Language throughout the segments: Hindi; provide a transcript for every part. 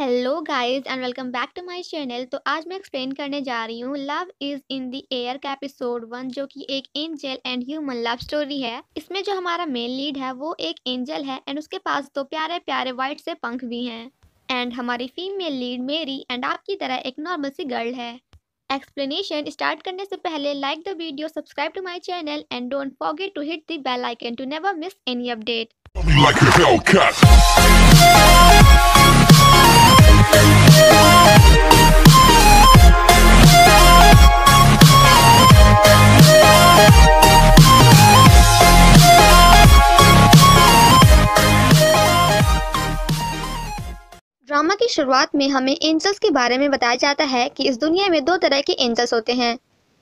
hello guys and welcome back to my channel तो आज मैं एक्सप्लेन करने जा रही हूँ love is in the air का एपिसोड वन जो कि एक angel and human love story है इसमें जो हमारा मेन लीड है वो एक एंजल है एंड उसके पास तो प्यारे प्यारे वाइट से पंख भी हैं एंड हमारी फीमेल लीड मेरी एंड आपकी तरह एक नॉर्मल सी गर्ल है एक्सप्लेनेशन स्टार्ट करने से पहले like the video subscribe to my channel and don't forget to hit the bell icon to never miss any update drama की शुरुआत में हमें एंजल्स के बारे में बताया जाता है कि इस दुनिया में दो तरह के एंजल्स होते हैं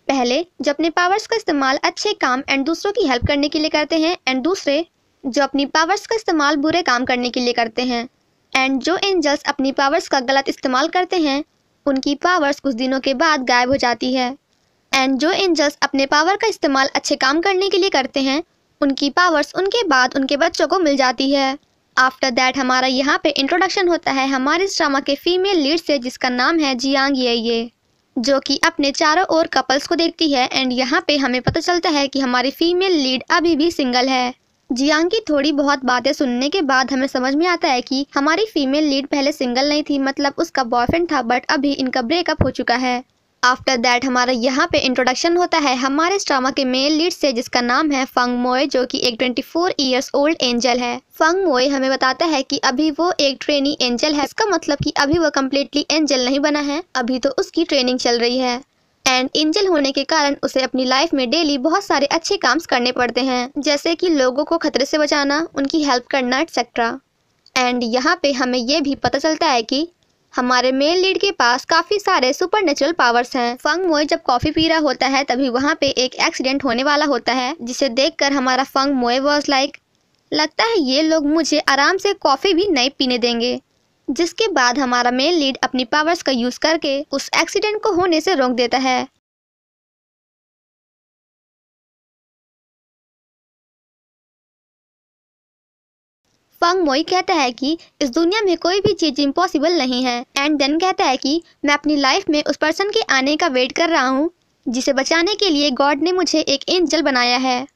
पहले जो अपने पावर्स का इस्तेमाल अच्छे काम एंड दूसरों की हेल्प करने के लिए करते हैं एंड दूसरे जो अपनी पावर्स का इस्तेमाल बुरे काम करने के लिए करते हैं एंड जो एंजल्स अपनी पावर्स का गलत इस्तेमाल करते हैं उनकी पावर्स कुछ दिनों के बाद गायब हो जाती है एंड जो एंजल्स अपने पावर का इस्तेमाल अच्छे काम करने के लिए करते हैं उनकी पावर्स उनके बाद उनके बच्चों को मिल जाती है आफ्टर दैट हमारा यहाँ पे इंट्रोडक्शन होता है हमारे इस ड्रामा के फीमेल लीड से जिसका नाम है जियांग ये ये जो कि अपने चारों ओर कपल्स को देखती है एंड यहाँ पे हमें पता चलता है कि हमारी फीमेल लीड अभी भी सिंगल है जियांग हाँ, की थोड़ी बहुत बातें सुनने के बाद हमें समझ में आता है कि हमारी फीमेल लीड पहले सिंगल नहीं थी मतलब उसका बॉयफ्रेंड था बट अभी इनका ब्रेकअप हो चुका है आफ्टर दैट हमारा यहाँ पे इंट्रोडक्शन होता है हमारे स्ट्रामा के मेल लीड से जिसका नाम है फंग मोए जो कि एक 24 फोर ईयर्स ओल्ड एंजल है फंग मोए हमें बताता है कि अभी वो एक ट्रेनी एंजल है इसका मतलब कि अभी वो कम्प्लीटली एंजल नहीं बना है अभी तो उसकी ट्रेनिंग चल रही है एंड एंजल होने के कारण उसे अपनी लाइफ में डेली बहुत सारे अच्छे काम करने पड़ते हैं जैसे कि लोगों को खतरे से बचाना उनकी हेल्प करना एक्सेट्रा एंड यहाँ पे हमें यह भी पता चलता है कि हमारे मेल लीड के पास काफ़ी सारे सुपर नेचुरल पावर्स हैं फंग मोए जब कॉफ़ी पी रहा होता है तभी वहाँ पे एक एक्सीडेंट होने वाला होता है जिसे देख हमारा फंग मोए वॉज लाइक लगता है ये लोग मुझे आराम से कॉफ़ी भी नहीं पीने देंगे जिसके बाद हमारा मेन लीड अपनी पावर्स का यूज़ करके उस एक्सीडेंट को होने से रोक देता है फंग मोई कहता है कि इस दुनिया में कोई भी चीज़ इम्पॉसिबल नहीं है एंड देन कहता है कि मैं अपनी लाइफ में उस पर्सन के आने का वेट कर रहा हूँ जिसे बचाने के लिए गॉड ने मुझे एक एंजल बनाया है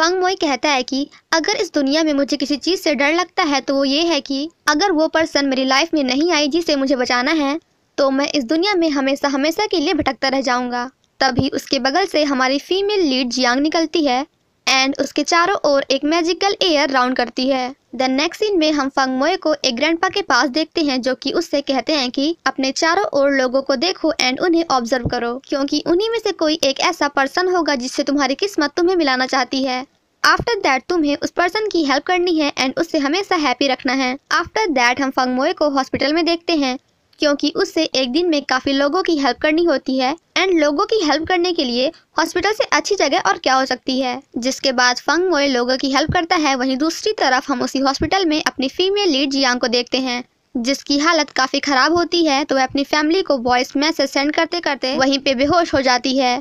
फंग मोई कहता है कि अगर इस दुनिया में मुझे किसी चीज़ से डर लगता है तो वो ये है कि अगर वो पर्सन मेरी लाइफ में नहीं आई जिसे मुझे बचाना है तो मैं इस दुनिया में हमेशा हमेशा के लिए भटकता रह जाऊंगा तभी उसके बगल से हमारी फीमेल लीड जियांग निकलती है एंड उसके चारों ओर एक मैजिकल एयर राउंड करती है द नेक्स्ट सीन में हम फंगमोए को एक ग्रैंड के पास देखते हैं जो कि उससे कहते हैं कि अपने चारों ओर लोगों को देखो एंड उन्हें ऑब्जर्व करो क्योंकि उन्हीं में से कोई एक ऐसा पर्सन होगा जिससे तुम्हारी किस्मत तुम्हें मिलाना चाहती है आफ्टर दैट तुम्हें उस पर्सन की हेल्प करनी है एंड उससे हमेशा हैप्पी रखना है आफ्टर दैट हम फंगमोए को हॉस्पिटल में देखते हैं क्योंकि उससे एक दिन में काफ़ी लोगों की हेल्प करनी होती है एंड लोगों की हेल्प करने के लिए हॉस्पिटल से अच्छी जगह और क्या हो सकती है जिसके बाद फंग मोए लोगों की हेल्प करता है वहीं दूसरी तरफ हम उसी हॉस्पिटल में अपनी फीमेल लीड जियांग को देखते हैं जिसकी हालत काफ़ी ख़राब होती है तो वह अपनी फैमिली को वॉइस मैसेज सेंड करते करते वहीं पे बेहोश हो जाती है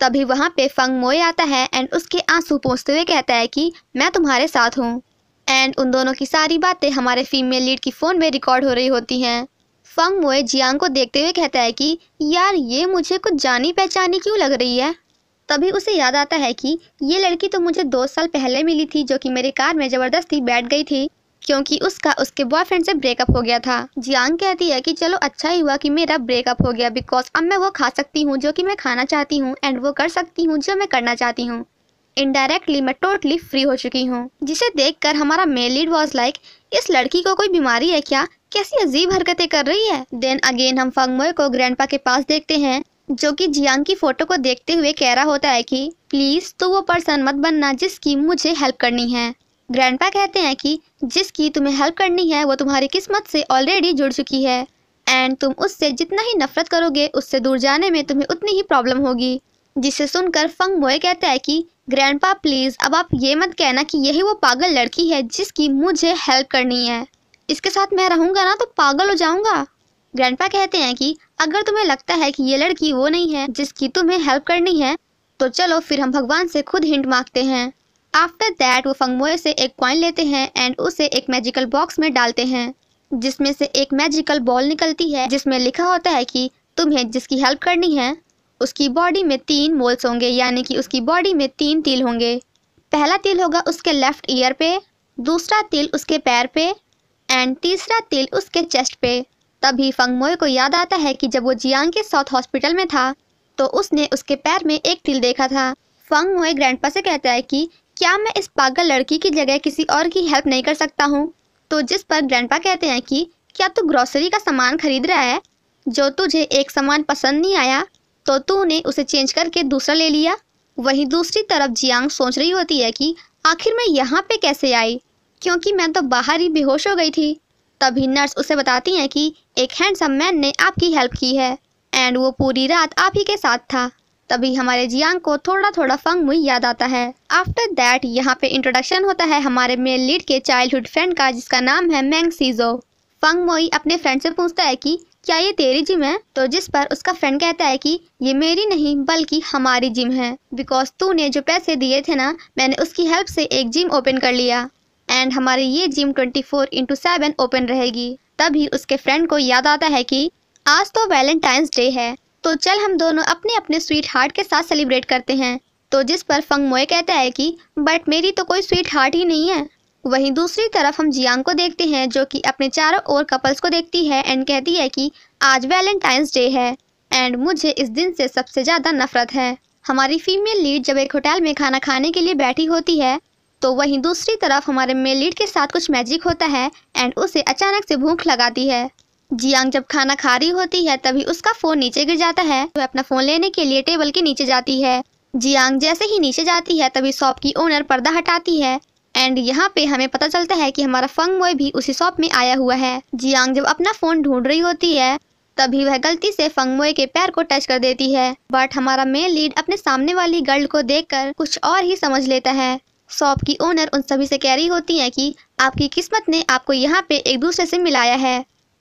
तभी वहाँ पे फंग मोए आता है एंड उसके आंसू पहुँचते हुए कहता है कि मैं तुम्हारे साथ हूँ एंड उन दोनों की सारी बातें हमारे फीमेल लीड की फ़ोन में रिकॉर्ड हो रही होती हैं फंग मोए जियांग को देखते हुए कहता है कि यार ये मुझे कुछ जानी पहचानी क्यों लग रही है तभी उसे याद आता है कि ये लड़की तो मुझे दो साल पहले मिली थी जो कि मेरे कार में ज़बरदस्ती बैठ गई थी क्योंकि उसका उसके बॉयफ्रेंड से ब्रेकअप हो गया था जियांग कहती है कि चलो अच्छा ही हुआ कि मेरा ब्रेकअप हो गया बिकॉज अब मैं वो खा सकती हूँ जो कि मैं खाना चाहती हूँ एंड वो कर सकती हूँ जो मैं करना चाहती हूँ इनडायरेक्टली मैं टोटली फ्री हो चुकी हूँ जिसे देखकर हमारा मेल लीड वॉज लाइक इस लड़की को कोई बीमारी है क्या कैसी अजीब हरकतें कर रही है देन अगेन हम फंगमोय को ग्रैंडपा के पास देखते हैं जो कि जियांग की फोटो को देखते हुए कह रहा होता है कि प्लीज तो वो पर्सन मत बनना जिसकी मुझे हेल्प करनी है ग्रैंडपा कहते हैं कि जिसकी तुम्हें हेल्प करनी है वो तुम्हारी किस्मत से ऑलरेडी जुड़ चुकी है एंड तुम उससे जितना ही नफरत करोगे उससे दूर जाने में तुम्हें उतनी ही प्रॉब्लम होगी जिसे सुनकर फंग मोए कहता है कि ग्रैंडपा प्लीज़ अब आप ये मत कहना कि यही वो पागल लड़की है जिसकी मुझे हेल्प करनी है इसके साथ मैं रहूंगा ना तो पागल हो ग्रैंड ग्रैंडपा कहते हैं कि अगर तुम्हें लगता है कि ये लड़की वो नहीं है जिसकी तुम्हें हेल्प करनी है तो चलो फिर हम भगवान से खुद हिंट मांगते हैं आफ्टर दैट वो फंगमोए से एक क्वाइन लेते हैं एंड उसे एक मैजिकल बॉक्स में डालते हैं जिसमें से एक मैजिकल बॉल निकलती है जिसमें लिखा होता है कि तुम्हें जिसकी हेल्प करनी है उसकी बॉडी में तीन मोल्स होंगे यानी कि उसकी बॉडी में तीन तिल होंगे पहला तिल होगा उसके लेफ्ट ईयर पे दूसरा तिल उसके पैर पे एंड तीसरा तिल उसके चेस्ट पे तभी फंगमोए को याद आता है कि जब वो जियांग के साउथ हॉस्पिटल में था तो उसने उसके पैर में एक तिल देखा था फंगमोए ग्रैंडपा से कहता है कि क्या मैं इस पागल लड़की की जगह किसी और की हेल्प नहीं कर सकता हूँ तो जिस पर ग्रैंडपा कहते हैं कि क्या तू ग्रॉसरी का सामान खरीद रहा है जो तुझे एक सामान पसंद नहीं आया तो तू ने उसे चेंज करके दूसरा ले लिया वहीं दूसरी तरफ जियांग सोच रही होती है कि आखिर मैं यहाँ पे कैसे आई क्योंकि मैं तो बाहर ही बेहोश हो गई थी तभी नर्स उसे बताती हैं कि एक हैंडसम मैन ने आपकी हेल्प की है एंड वो पूरी रात आप ही के साथ था तभी हमारे जियांग को थोड़ा थोड़ा फंग मुई याद आता है आफ्टर दैट यहाँ पे इंट्रोडक्शन होता है हमारे मेल लीड के चाइल्डहुड फ्रेंड का जिसका नाम है मैंग सीजो फंग मोई अपने फ्रेंड से पूछता है कि क्या ये तेरी जिम है तो जिस पर उसका फ्रेंड कहता है कि ये मेरी नहीं बल्कि हमारी जिम है बिकॉज तू ने जो पैसे दिए थे ना मैंने उसकी हेल्प से एक जिम ओपन कर लिया एंड हमारी ये gym twenty four into seven open रहेगी तभी उसके फ्रेंड को याद आता है कि आज तो वैलेंटाइंस डे है तो चल हम दोनों अपने अपने स्वीट हार्ट के साथ सेलिब्रेट करते हैं तो जिस पर फंग मोए कहता है कि बट मेरी तो कोई स्वीट हार्ट ही नहीं है वहीं दूसरी तरफ हम जियांग को देखते हैं जो कि अपने चारों ओर कपल्स को देखती है एंड कहती है कि आज वैलेंटाइंस डे है एंड मुझे इस दिन से सबसे ज़्यादा नफरत है हमारी फीमेल लीड जब एक होटल में खाना खाने के लिए बैठी होती है तो वहीं दूसरी तरफ हमारे मेल लीड के साथ कुछ मैजिक होता है एंड उसे अचानक से भूख लगाती है जियांग जब खाना खा रही होती है तभी उसका फ़ोन नीचे गिर जाता है वह अपना फ़ोन लेने के लिए टेबल के नीचे जाती है जियांग जैसे ही नीचे जाती है तभी शॉप की ओनर पर्दा हटाती है एंड यहाँ पे हमें पता चलता है कि हमारा फंग मोय भी उसी शॉप में आया हुआ है जियांग जब अपना फ़ोन ढूंढ रही होती है तभी वह गलती से फंग मोय के पैर को टच कर देती है बट हमारा मेल लीड अपने सामने वाली गर्ल को देखकर कुछ और ही समझ लेता है शॉप की ओनर उन सभी से कह रही होती हैं कि आपकी किस्मत ने आपको यहाँ पे एक दूसरे से मिलाया है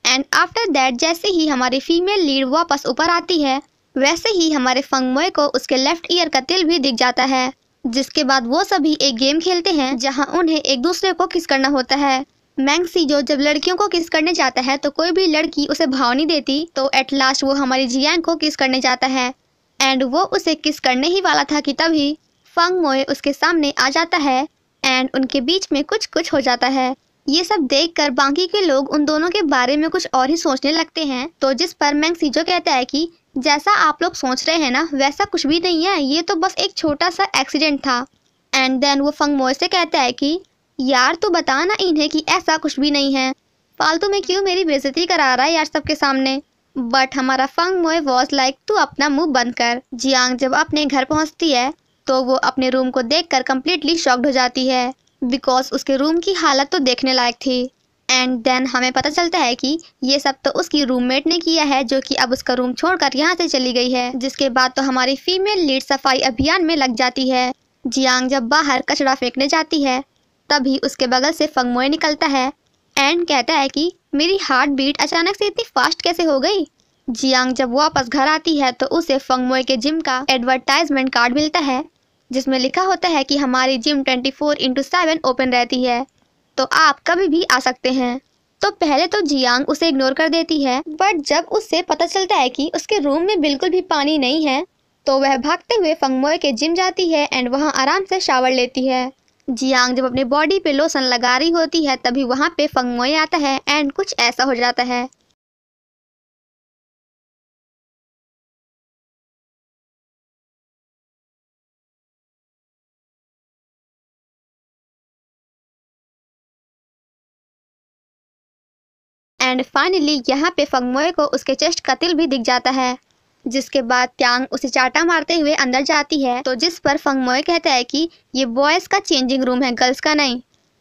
एंड आफ्टर दैट जैसे ही हमारी फीमेल लीड वापस ऊपर आती है वैसे ही हमारे फंगमोए को उसके लेफ्ट ईयर का तिल भी दिख जाता है जिसके बाद वो सभी एक गेम खेलते हैं जहाँ उन्हें एक दूसरे को किस करना होता है मैंगसी जो जब लड़कियों को किस करने जाता है तो कोई भी लड़की उसे भाव नहीं देती तो एट लास्ट वो हमारी जियांग को किस करने जाता है एंड वो उसे किस करने ही वाला था कि तभी फंग मोए उसके सामने आ जाता है एंड उनके बीच में कुछ कुछ हो जाता है ये सब देखकर बाकी के लोग उन दोनों के बारे में कुछ और ही सोचने लगते हैं तो जिस पर मैंग सीजो कहता है कि जैसा आप लोग सोच रहे हैं ना वैसा कुछ भी नहीं है ये तो बस एक छोटा सा एक्सीडेंट था एंड देन वो फंग मोए से कहता है कि यार तू बता ना इन्हें कि ऐसा कुछ भी नहीं है फालतू में क्यों मेरी बेजती करा रहा है यार सबके सामने बट हमारा फंग मोए वॉज लाइक तू अपना मुंह बंद कर जियांग जब अपने घर पहुंचती है तो वो अपने रूम को देख कर कम्प्लीटली शॉक्ड हो जाती है बिकॉज उसके रूम की हालत तो देखने लायक थी एंड देन हमें पता चलता है कि ये सब तो उसकी रूममेट ने किया है जो कि अब उसका रूम छोड़कर यहाँ से चली गई है जिसके बाद तो हमारी फीमेल लीड सफाई अभियान में लग जाती है जियांग जब बाहर कचरा फेंकने जाती है तभी उसके बगल से फंगमोए निकलता है एंड कहता है कि मेरी हार्ट बीट अचानक से इतनी फास्ट कैसे हो गई जियांग जब वापस घर आती है तो उसे फंगमोई के जिम का एडवर्टाइजमेंट कार्ड मिलता है जिसमें लिखा होता है कि हमारी gym 24 four into seven open रहती है तो आप कभी भी आ सकते हैं तो पहले तो जियांग उसे इग्नोर कर देती है बट जब उससे पता चलता है कि उसके रूम में बिल्कुल भी पानी नहीं है तो वह भागते हुए फंगमोए के जिम जाती है एंड वहाँ आराम से शावर लेती है जियांग जब अपने बॉडी पे लोशन लगा रही होती है तभी वहाँ पे फंगमोई आता है एंड कुछ ऐसा हो जाता है एंड फाइनली यहाँ पे फंगमोए को उसके चेस्ट का तिल भी दिख जाता है जिसके बाद त्यांग उसे चाटा मारते हुए अंदर जाती है तो जिस पर फंगमोए कहता है कि ये बॉयज़ का चेंजिंग रूम है गर्ल्स का नहीं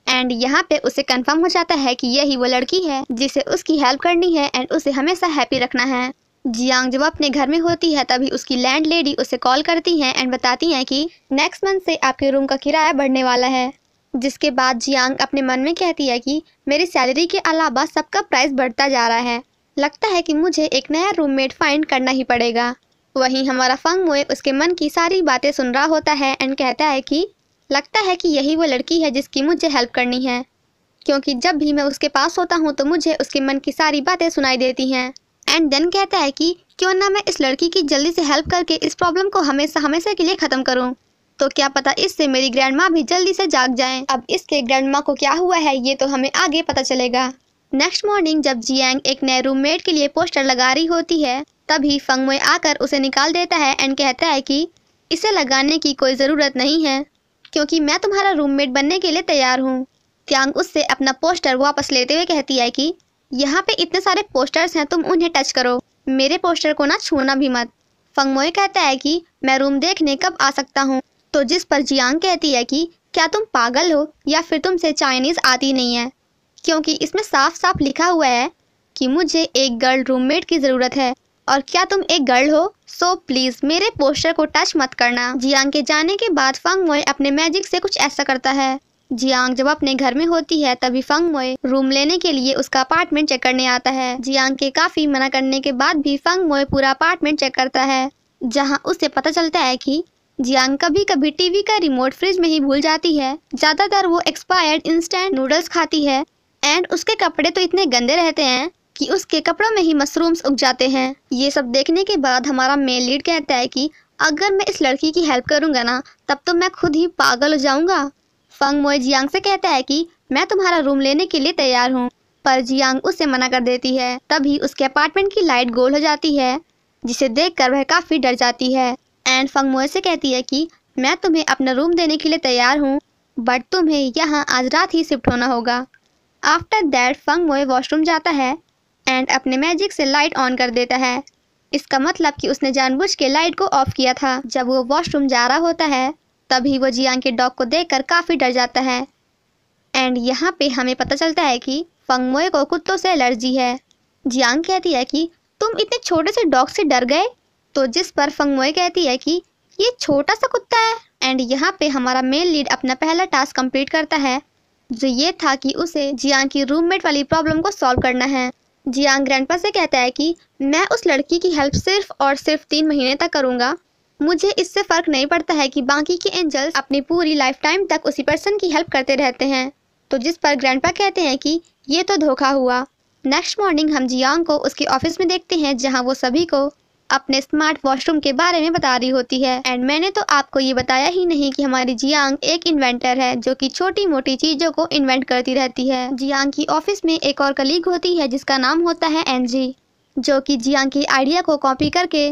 एंड यहाँ पे उसे कंफर्म हो जाता है कि यही वो लड़की है जिसे उसकी हेल्प करनी है एंड उसे हमेशा हैप्पी रखना है जियांग जब अपने घर में होती है तभी उसकी लैंड लेडी उसे कॉल करती हैं एंड बताती हैं कि नेक्स्ट मंथ से आपके रूम का किराया बढ़ने वाला है जिसके बाद जियांग अपने मन में कहती है कि मेरी सैलरी के अलावा सबका प्राइस बढ़ता जा रहा है लगता है कि मुझे एक नया रूममेट फाइंड करना ही पड़ेगा वहीं हमारा फंग मोए उसके मन की सारी बातें सुन रहा होता है एंड कहता है कि लगता है कि यही वो लड़की है जिसकी मुझे हेल्प करनी है क्योंकि जब भी मैं उसके पास होता हूँ तो मुझे उसके मन की सारी बातें सुनाई देती हैं एंड देन कहता है कि क्यों ना मैं इस लड़की की जल्दी से हेल्प करके इस प्रॉब्लम को हमेशा हमेशा के लिए ख़त्म करूँ तो क्या पता इससे मेरी ग्रैंड माँ भी जल्दी से जाग जाए अब इसके ग्रैंड माँ को क्या हुआ है ये तो हमें आगे पता चलेगा नेक्स्ट मॉर्निंग जब जियांग एक नए रूममेट के लिए पोस्टर लगा रही होती है तभी फंगमोए आकर उसे निकाल देता है एंड कहता है कि इसे लगाने की कोई ज़रूरत नहीं है क्योंकि मैं तुम्हारा रूममेट बनने के लिए तैयार हूँ त्यांग उससे अपना पोस्टर वापस लेते हुए कहती है कि यहाँ पे इतने सारे पोस्टर्स हैं तुम उन्हें टच करो मेरे पोस्टर को ना छूना भी मत फंगमोए कहता है कि मैं रूम देखने कब आ सकता हूँ तो जिस पर जियांग कहती है कि क्या तुम पागल हो या फिर तुमसे चाइनीज़ आती नहीं है क्योंकि इसमें साफ साफ लिखा हुआ है कि मुझे एक गर्ल रूममेट की ज़रूरत है और क्या तुम एक गर्ल हो सो प्लीज़ मेरे पोस्टर को टच मत करना जियांग के जाने के बाद फंग मोए अपने मैजिक से कुछ ऐसा करता है जियांग जब अपने घर में होती है तभी फंग मोए रूम लेने के लिए उसका अपार्टमेंट चेक करने आता है जियांग के काफ़ी मना करने के बाद भी फंग मोए पूरा अपार्टमेंट चेक करता है जहाँ उसे पता चलता है की जियांग कभी कभी टीवी का रिमोट फ्रिज में ही भूल जाती है ज्यादातर वो एक्सपायर्ड इंस्टेंट नूडल्स खाती है एंड उसके कपड़े तो इतने गंदे रहते हैं कि उसके कपड़ों में ही मशरूम्स उग जाते हैं ये सब देखने के बाद हमारा मेन लीड कहता है कि अगर मैं इस लड़की की हेल्प करूंगा ना तब तो मैं खुद ही पागल हो जाऊंगा फंग मोए जियांग से कहता है कि मैं तुम्हारा रूम लेने के लिए तैयार हूँ पर जियांग उससे मना कर देती है तभी उसके अपार्टमेंट की लाइट गोल हो जाती है जिसे देख वह काफ़ी डर जाती है एंड फंग मोए से कहती है कि मैं तुम्हें अपना रूम देने के लिए तैयार हूँ बट तुम्हें यहाँ आज रात ही शिफ्ट होना होगा आफ्टर दैट फंग मोए वॉशरूम जाता है एंड अपने मैजिक से लाइट ऑन कर देता है इसका मतलब कि उसने जानबूझ के लाइट को ऑफ किया था जब वो वॉशरूम जा रहा होता है तभी वो जियांग के डॉग को देखकर काफ़ी डर जाता है एंड यहाँ पे हमें पता चलता है कि फंग मोए को कुत्तों से एलर्जी है जियांग कहती है कि तुम इतने छोटे से डॉग से डर गए तो जिस पर फंगमोई कहती है कि ये छोटा सा कुत्ता है एंड यहाँ पे हमारा मेल लीड अपना पहला टास्क कंप्लीट करता है जो ये था कि उसे जियांग की रूममेट वाली प्रॉब्लम को सॉल्व करना है जियांग ग्रैंडपा से कहता है कि मैं उस लड़की की हेल्प सिर्फ और सिर्फ तीन महीने तक करूँगा मुझे इससे फ़र्क नहीं पड़ता है कि बाकी के एंजल्स अपनी पूरी लाइफ टाइम तक उसी पर्सन की हेल्प करते रहते हैं तो जिस पर ग्रैंडपा कहते हैं कि ये तो धोखा हुआ नेक्स्ट मॉर्निंग हम जियांग को उसके ऑफिस में देखते हैं जहाँ वो सभी को अपने स्मार्ट वॉशरूम के बारे में बता रही होती है एंड मैंने तो आपको ये बताया ही नहीं कि हमारी जियांग एक इन्वेंटर है जो कि छोटी मोटी चीजों को इन्वेंट करती रहती है जियांग की ऑफिस में एक और कलीग होती है जिसका नाम होता है एनजी जो कि जियांग की आइडिया को कॉपी करके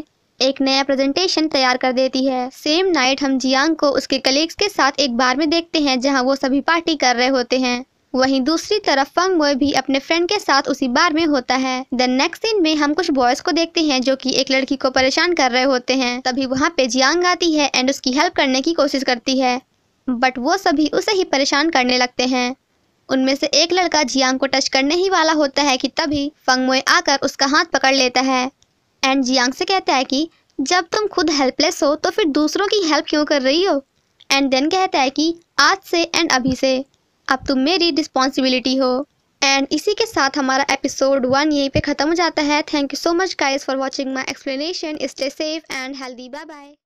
एक नया प्रेजेंटेशन तैयार कर देती है सेम नाइट हम जियांग को उसके कलीग्स के साथ एक बार में देखते हैं जहां वो सभी पार्टी कर रहे होते हैं वहीं दूसरी तरफ फंग बॉय भी अपने फ्रेंड के साथ उसी बार में होता है द नेक्स्ट सीन में हम कुछ बॉयज को देखते हैं जो कि एक लड़की को परेशान कर रहे होते हैं तभी वहाँ पे जियांग आती है एंड उसकी हेल्प करने की कोशिश करती है बट वो सभी उसे ही परेशान करने लगते हैं उनमें से एक लड़का जियांग को टच करने ही वाला होता है कि तभी मोए आकर उसका हाथ पकड़ लेता है एंड जियांग से कहता है कि जब तुम खुद हेल्पलेस हो तो फिर दूसरों की हेल्प क्यों कर रही हो एंड देन कहता है कि आज से एंड अभी से अब तुम मेरी रिस्पॉन्सिबिलिटी हो एंड इसी के साथ हमारा एपिसोड वन यहीं पे ख़त्म हो जाता है thank you so much guys for watching my explanation stay safe and healthy bye bye